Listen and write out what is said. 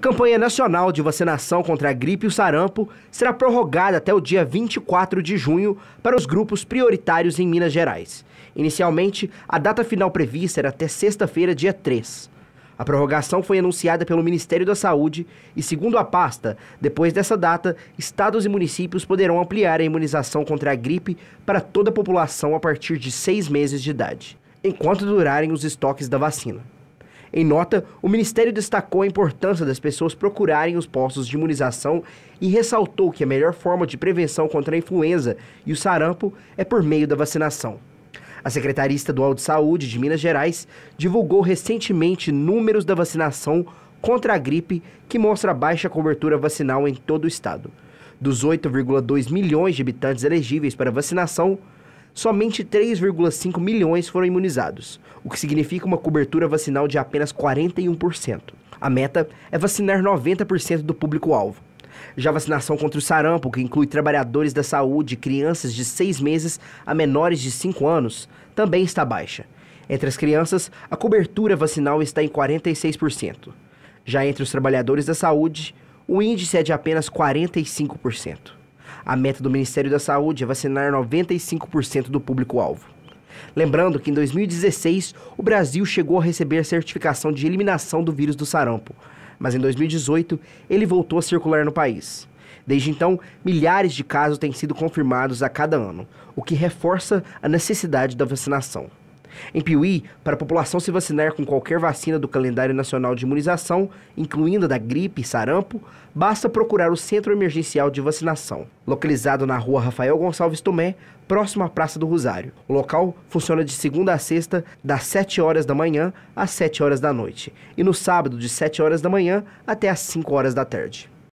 campanha nacional de vacinação contra a gripe e o sarampo será prorrogada até o dia 24 de junho para os grupos prioritários em Minas Gerais. Inicialmente, a data final prevista era até sexta-feira, dia 3. A prorrogação foi anunciada pelo Ministério da Saúde e, segundo a pasta, depois dessa data, estados e municípios poderão ampliar a imunização contra a gripe para toda a população a partir de seis meses de idade, enquanto durarem os estoques da vacina. Em nota, o Ministério destacou a importância das pessoas procurarem os postos de imunização e ressaltou que a melhor forma de prevenção contra a influenza e o sarampo é por meio da vacinação. A Secretaria Estadual de Saúde de Minas Gerais divulgou recentemente números da vacinação contra a gripe, que mostra baixa cobertura vacinal em todo o estado. Dos 8,2 milhões de habitantes elegíveis para vacinação, somente 3,5 milhões foram imunizados, o que significa uma cobertura vacinal de apenas 41%. A meta é vacinar 90% do público-alvo. Já a vacinação contra o sarampo, que inclui trabalhadores da saúde e crianças de 6 meses a menores de 5 anos, também está baixa. Entre as crianças, a cobertura vacinal está em 46%. Já entre os trabalhadores da saúde, o índice é de apenas 45%. A meta do Ministério da Saúde é vacinar 95% do público-alvo. Lembrando que em 2016 o Brasil chegou a receber a certificação de eliminação do vírus do sarampo, mas em 2018 ele voltou a circular no país. Desde então, milhares de casos têm sido confirmados a cada ano, o que reforça a necessidade da vacinação. Em Piuí, para a população se vacinar com qualquer vacina do calendário nacional de imunização, incluindo a da gripe e sarampo, basta procurar o Centro Emergencial de Vacinação, localizado na rua Rafael Gonçalves Tomé, próximo à Praça do Rosário. O local funciona de segunda a sexta, das 7 horas da manhã às 7 horas da noite, e no sábado, de 7 horas da manhã até às 5 horas da tarde.